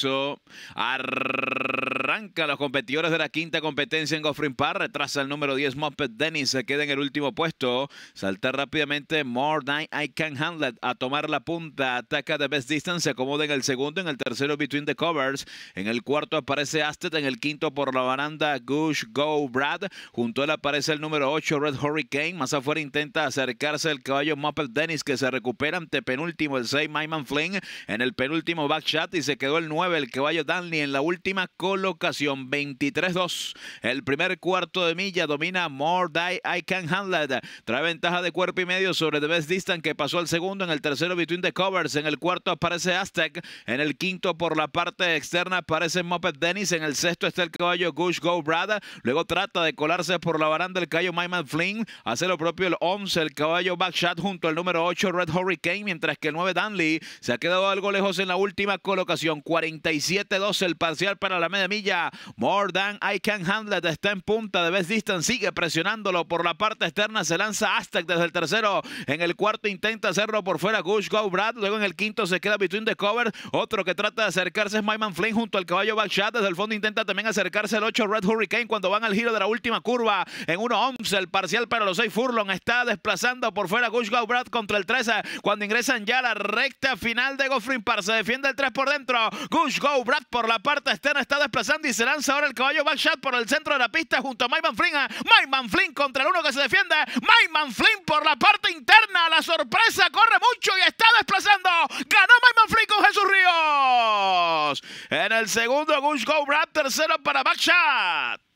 So Arranca los competidores de la quinta competencia en Goffrin Park. Retrasa el número 10 Muppet Dennis. Se queda en el último puesto. Salta rápidamente More Than I Can Handle a tomar la punta. Ataca de Best Distance. Se acomoda en el segundo. En el tercero Between the Covers. En el cuarto aparece Astet. En el quinto por la baranda Gush Go Brad. Junto a él aparece el número 8 Red Hurricane. Más afuera intenta acercarse el caballo Muppet Dennis que se recupera ante penúltimo el 6 Maiman Flynn. En el penúltimo Backshot y se quedó el 9 el caballo Danley en la última colocación ocasión. 23-2. El primer cuarto de milla domina More I Can Handle Trae ventaja de cuerpo y medio sobre The Best Distance que pasó al segundo. En el tercero, Between the Covers. En el cuarto aparece Aztec. En el quinto, por la parte externa, aparece Muppet Dennis. En el sexto está el caballo Gush Go Brada. Luego trata de colarse por la baranda el caballo Maiman Flynn. Hace lo propio el 11, el caballo Backshot junto al número 8, Red Hurricane. Mientras que el 9, Danley, se ha quedado algo lejos en la última colocación. 47-12 el parcial para la media milla. More than I can handle Está en punta de vez Distance. Sigue presionándolo por la parte externa. Se lanza Aztec desde el tercero. En el cuarto intenta hacerlo por fuera. Gush Go Brad. Luego en el quinto se queda Between the Cover. Otro que trata de acercarse es Myman Flynn junto al caballo Backshot. Desde el fondo intenta también acercarse el 8 Red Hurricane cuando van al giro de la última curva. En 1-11 el parcial para los 6 Furlong. Está desplazando por fuera Gush Go Brad contra el 13. Cuando ingresan ya la recta final de Goffrey Par. Se defiende el 3 por dentro. Gush Go Brad por la parte externa está desplazando y se lanza ahora el caballo backshot por el centro de la pista junto a Mike Manflin. Ah, Mike Manflin contra el uno que se defiende. Mike Manflin por la parte interna. La sorpresa corre mucho y está desplazando. Ganó Mike Manflin con Jesús Ríos. En el segundo, Gush Go Brad, Tercero para backshot.